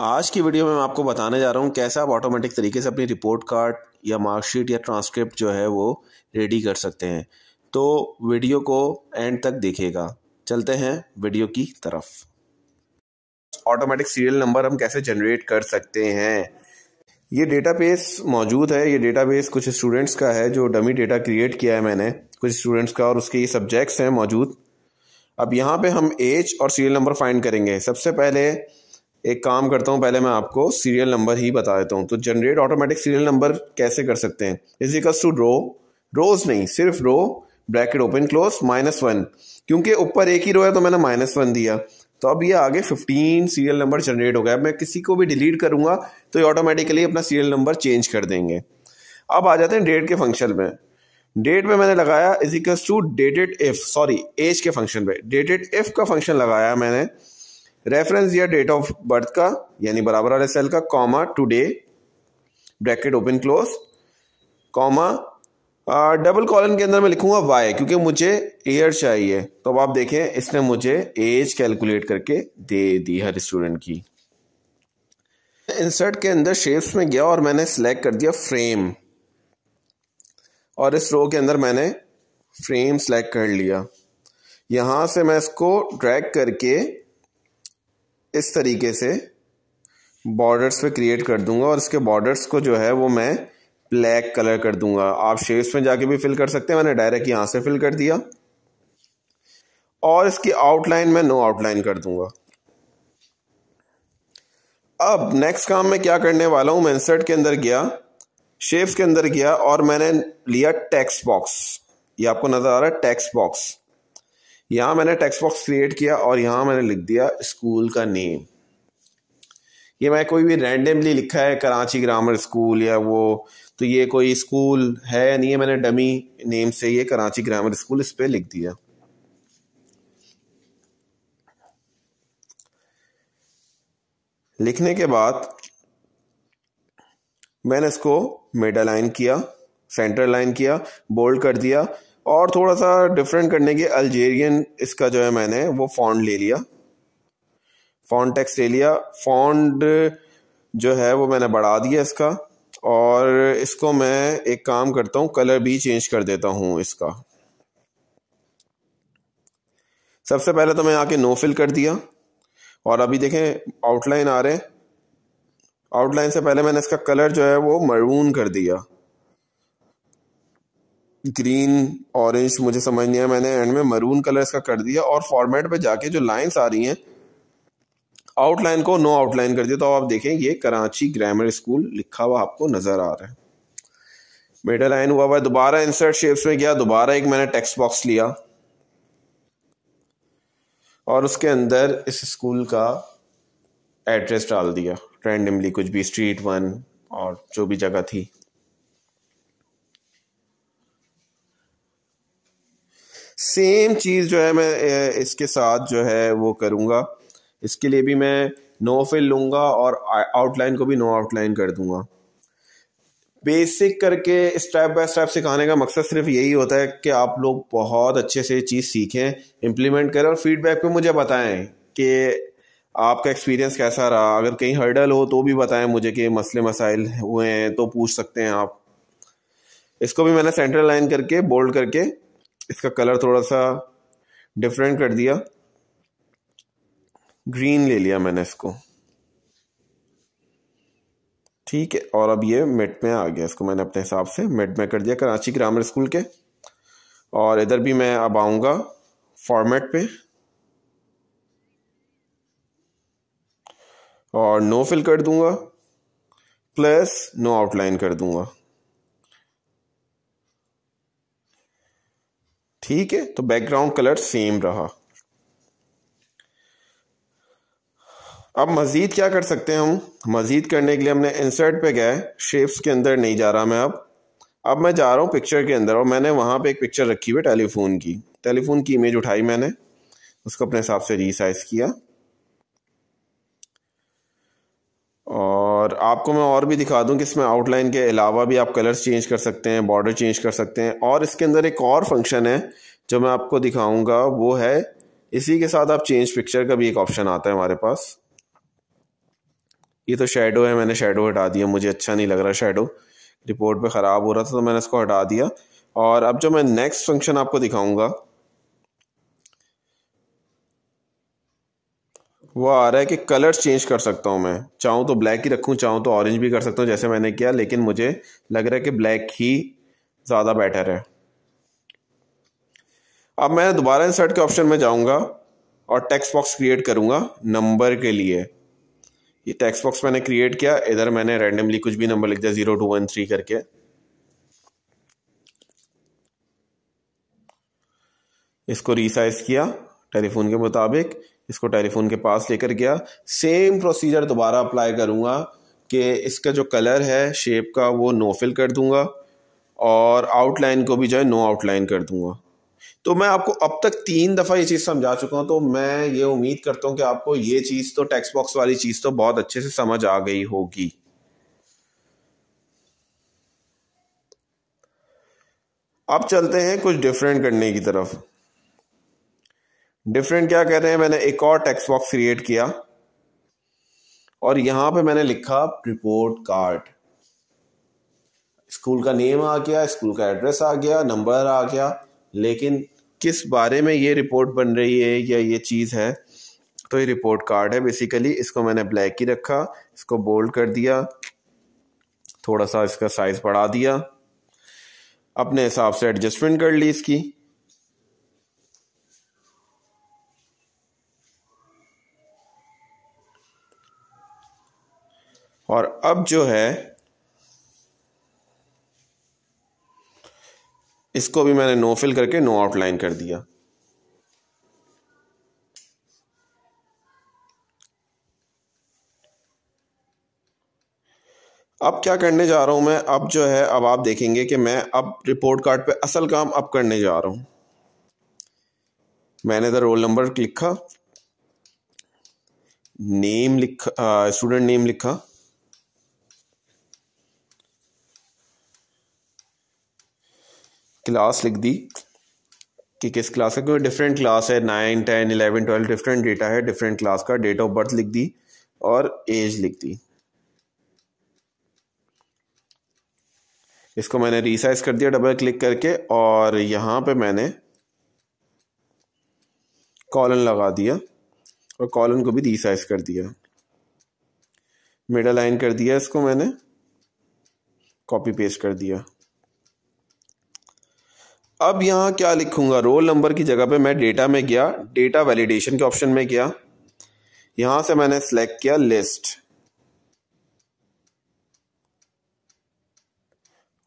आज की वीडियो में मैं आपको बताने जा रहा हूँ कैसे आप ऑटोमेटिक तरीके से अपनी रिपोर्ट कार्ड या मार्कशीट या ट्रांसक्रिप्ट जो है वो रेडी कर सकते हैं तो वीडियो को एंड तक देखिएगा चलते हैं वीडियो की तरफ ऑटोमेटिक सीरियल नंबर हम कैसे जनरेट कर सकते हैं ये डेटाबेस मौजूद है ये डेटाबेस कुछ स्टूडेंट्स का है जो डमी डेटा क्रिएट किया है मैंने कुछ स्टूडेंट्स का और उसके ये सब्जेक्ट्स हैं मौजूद अब यहाँ पे हम एज और सीरियल नंबर फाइंड करेंगे सबसे पहले एक काम करता हूँ पहले मैं आपको सीरियल नंबर ही बता देता हूँ तो जनरेट ऑटोमेटिक सीरियल नंबर कैसे कर सकते हैं इज टू रो रोज नहीं सिर्फ row bracket open close minus one क्योंकि ऊपर एक ही रो है तो मैंने माइनस वन दिया तो अब ये आगे फिफ्टीन सीरियल नंबर जनरेट हो गया मैं किसी को भी डिलीट करूँगा तो ये ऑटोमेटिकली अपना सीरियल नंबर चेंज कर देंगे अब आ जाते हैं डेट के फंक्शन में डेट में मैंने लगाया equals to dated if sorry age के फंक्शन पे डेटेड इफ का फंक्शन लगाया मैंने रेफरेंस दिया डेट ऑफ बर्थ का यानी बराबर वाले सेल का comma today bracket open close comma double colon के अंदर मैं लिखूंगा वाई क्योंकि मुझे एयर चाहिए तो अब आप देखें इसने मुझे एज कैलकुलेट करके दे दी हर स्टूडेंट की इंसर्ट के अंदर शेप्स में गया और मैंने सिलेक्ट कर दिया फ्रेम और इस रो के अंदर मैंने फ्रेम सेलेक्ट कर लिया यहां से मैं इसको ड्रैग करके इस तरीके से बॉर्डर्स पे क्रिएट कर दूंगा और इसके बॉर्डर्स को जो है वो मैं ब्लैक कलर कर दूंगा आप शेप्स में जाके भी फिल कर सकते हैं मैंने डायरेक्ट यहाँ से फिल कर दिया और इसकी आउटलाइन मैं नो आउटलाइन कर दूंगा अब नेक्स्ट काम मैं क्या करने वाला हूँ मैं इंसर्ट के अंदर गया शेप्स के अंदर गया और मैंने लिया टेक्स्ट बॉक्स ये आपको नज़र आ रहा है टेक्स्ट बॉक्स यहां मैंने टेक्स्ट बॉक्स क्रिएट किया और यहां मैंने लिख दिया स्कूल का नेम ये मैं कोई भी रैंडमली लिखा है कराची ग्रामर स्कूल या वो तो ये कोई स्कूल है नहीं है मैंने डमी नेम से ये कराची ग्रामर स्कूल इस पर लिख दिया लिखने के बाद मैंने इसको मिडल लाइन किया सेंटर लाइन किया बोल्ड कर दिया और थोड़ा सा डिफरेंट करने के अल्जेरियन इसका जो है मैंने वो फॉन्ड ले लिया फॉन्ट टेक्स्ट ले लिया फॉन्ड जो है वो मैंने बढ़ा दिया इसका और इसको मैं एक काम करता हूँ कलर भी चेंज कर देता हूँ इसका सबसे पहले तो मैं आके नो फिल कर दिया और अभी देखें आउटलाइन आ रहे आउटलाइन से पहले मैंने इसका कलर जो है वो मरून कर दिया ग्रीन ऑरेंज मुझे समझ नहीं आया मैंने एंड में मरून कलर इसका कर दिया और फॉर्मेट पे जाके जो लाइंस आ रही हैं आउटलाइन को नो आउटलाइन कर दिया तो आप देखें ये कराची ग्रामर स्कूल लिखा हुआ आपको नज़र आ रहा है बेटा लाइन हुआ हुआ दोबारा इंसर्ट शेप्स में गया दोबारा एक मैंने टेक्स्ट बॉक्स लिया और उसके अंदर इस स्कूल का एड्रेस डाल दिया रैंडमली कुछ भी स्ट्रीट वन और जो भी जगह थी सेम चीज़ जो है मैं इसके साथ जो है वो करूँगा इसके लिए भी मैं नो फिल लूँगा और आउटलाइन को भी नो आउटलाइन कर दूँगा बेसिक करके स्टेप बाय स्टेप सिखाने का मकसद सिर्फ यही होता है कि आप लोग बहुत अच्छे से चीज़ सीखें इम्प्लीमेंट करें और फीडबैक पे मुझे बताएं कि आपका एक्सपीरियंस कैसा रहा अगर कहीं हर्डल हो तो भी बताएं मुझे कि मसले मसाइल हुए हैं तो पूछ सकते हैं आप इसको भी मैंने सेंट्रल लाइन करके बोल्ड करके इसका कलर थोड़ा सा डिफरेंट कर दिया ग्रीन ले लिया मैंने इसको ठीक है और अब ये मिड में आ गया इसको मैंने अपने हिसाब से मिड में कर दिया कराची ग्रामर स्कूल के और इधर भी मैं अब आऊँगा फॉर्मेट पे और नो फिल कर दूंगा प्लस नो आउटलाइन कर दूंगा ठीक है तो बैकग्राउंड कलर सेम रहा अब मज़ीद क्या कर सकते हैं हम मज़ीद करने के लिए हमने इंसर्ट पे गए शेप्स के अंदर नहीं जा रहा मैं अब अब मैं जा रहा हूँ पिक्चर के अंदर और मैंने वहां पे एक पिक्चर रखी हुई टेलीफोन की टेलीफोन की इमेज उठाई मैंने उसको अपने हिसाब से रिसाइज किया और आपको मैं और भी दिखा दूं कि इसमें आउटलाइन के अलावा भी आप कलर्स चेंज कर सकते हैं बॉर्डर चेंज कर सकते हैं और इसके अंदर एक और फंक्शन है जो मैं आपको दिखाऊंगा वो है इसी के साथ आप चेंज पिक्चर का भी एक ऑप्शन आता है हमारे पास ये तो शेडो है मैंने शेडो हटा दिया मुझे अच्छा नहीं लग रहा शेडो रिपोर्ट पर ख़राब हो रहा था तो मैंने इसको हटा दिया और अब जो मैं नेक्स्ट फंक्शन आपको दिखाऊंगा वो आ रहा है कि कलर्स चेंज कर सकता हूँ मैं चाहूँ तो ब्लैक ही रखूँ चाहूँ तो ऑरेंज भी कर सकता हूँ जैसे मैंने किया लेकिन मुझे लग रहा है कि ब्लैक ही ज़्यादा बेटर है अब मैं दोबारा इंसर्ट के ऑप्शन में जाऊँगा और टेक्स्ट बॉक्स क्रिएट करूँगा नंबर के लिए ये टेक्स्ट बॉक्स मैंने क्रिएट किया इधर मैंने रैंडमली कुछ भी नंबर लिख दिया ज़ीरो टू वन थ्री करके इसको रिसाइज किया टेलीफोन के मुताबिक इसको टेलीफोन के पास लेकर गया सेम प्रोसीजर दोबारा अप्लाई करूँगा कि इसका जो कलर है शेप का वो नो फिल कर दूँगा और आउटलाइन को भी जो है नो आउटलाइन कर दूँगा तो मैं आपको अब तक तीन दफ़ा ये चीज़ समझा चुका हूँ तो मैं ये उम्मीद करता हूँ कि आपको ये चीज़ तो टेक्स्ट बॉक्स वाली चीज़ तो बहुत अच्छे से समझ आ गई होगी अब चलते हैं कुछ डिफरेंट करने की तरफ डिफरेंट क्या कहते हैं मैंने एक और टेक्स्ट बॉक्स क्रिएट किया और यहां पे मैंने लिखा रिपोर्ट कार्ड स्कूल का नेम आ गया स्कूल का एड्रेस आ गया नंबर आ गया लेकिन किस बारे में ये रिपोर्ट बन रही है या ये चीज़ है तो ये रिपोर्ट कार्ड है बेसिकली इसको मैंने ब्लैक ही रखा इसको बोल्ड कर दिया थोड़ा सा इसका साइज़ बढ़ा दिया अपने हिसाब से एडजस्टमेंट कर ली इसकी और अब जो है इसको भी मैंने नो फिल करके नो आउटलाइन कर दिया अब क्या करने जा रहा हूं मैं अब जो है अब आप देखेंगे कि मैं अब रिपोर्ट कार्ड पे असल काम अब करने जा रहा हूं मैंने इधर रोल नंबर लिखा नेम लिखा स्टूडेंट uh, नेम लिखा क्लास लिख दी कि किस क्लास का क्योंकि डिफरेंट क्लास है nine ten eleven twelve different data है डिफरेंट क्लास का डेट ऑफ बर्थ लिख दी और एज लिख दी इसको मैंने रिसाइज कर दिया डबल क्लिक करके और यहाँ पे मैंने कॉलन लगा दिया और कॉलन को भी रिसाइज कर दिया मिडल लाइन कर दिया इसको मैंने कॉपी पेस्ट कर दिया अब यहाँ क्या लिखूँगा रोल नंबर की जगह पे मैं डेटा में गया डेटा वैलिडेशन के ऑप्शन में गया यहाँ से मैंने सेलेक्ट किया लिस्ट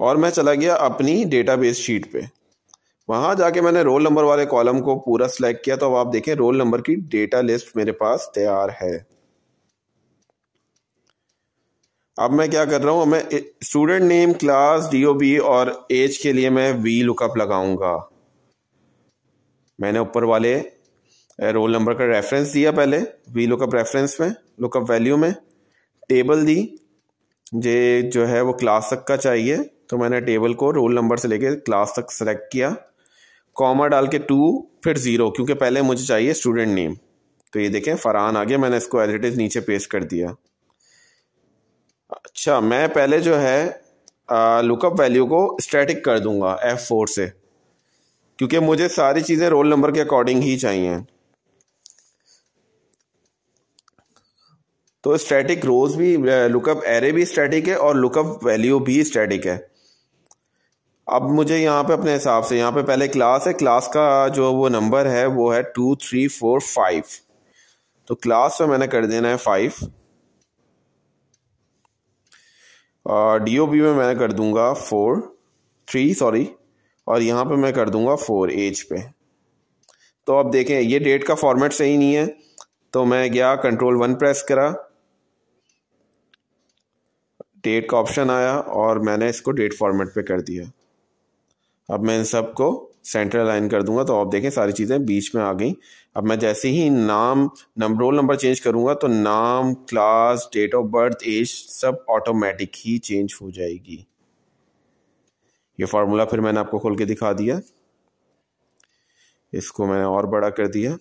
और मैं चला गया अपनी डेटाबेस शीट पे वहाँ जाके मैंने रोल नंबर वाले कॉलम को पूरा सिलेक्ट किया तो अब आप देखें रोल नंबर की डेटा लिस्ट मेरे पास तैयार है अब मैं क्या कर रहा हूँ मैं स्टूडेंट नेम क्लास डीओबी और एज के लिए मैं वी लुकअप लगाऊंगा मैंने ऊपर वाले रोल नंबर का रेफरेंस दिया पहले वी लुकअप रेफरेंस में लुकअप वैल्यू में टेबल दी जे जो है वो क्लास तक का चाहिए तो मैंने टेबल को रोल नंबर से लेके क्लास तक सेलेक्ट किया कॉमा डाल के टू फिर ज़ीरो क्योंकि पहले मुझे चाहिए स्टूडेंट नेम तो ये देखें फरहान आ गया मैंने इसको एज इट इज़ नीचे पेस्ट कर दिया अच्छा मैं पहले जो है लुकअप वैल्यू को स्टैटिक कर दूंगा एफ फोर से क्योंकि मुझे सारी चीज़ें रोल नंबर के अकॉर्डिंग ही चाहिए तो स्टैटिक रोज भी लुकअप एरे भी स्टैटिक है और लुकअप वैल्यू भी स्टैटिक है अब मुझे यहाँ पे अपने हिसाब से यहाँ पे पहले क्लास है क्लास का जो वो नंबर है वो है टू थ्री फोर फाइव तो क्लास में मैंने कर देना है फाइव डी ओ पी में मैं कर दूंगा फोर थ्री सॉरी और यहाँ पे मैं कर दूंगा फोर एज पे तो आप देखें ये डेट का फॉर्मेट सही नहीं है तो मैं गया कंट्रोल वन प्रेस करा डेट का ऑप्शन आया और मैंने इसको डेट फॉर्मेट पे कर दिया अब मैं इन सब को सेंटर लाइन कर दूंगा तो आप देखें सारी चीज़ें बीच में आ गई अब मैं जैसे ही नाम नम रोल नंबर चेंज करूंगा तो नाम class date of birth age सब ऑटोमेटिक ही चेंज हो जाएगी ये फार्मूला फिर मैंने आपको खोल के दिखा दिया इसको मैंने और बड़ा कर दिया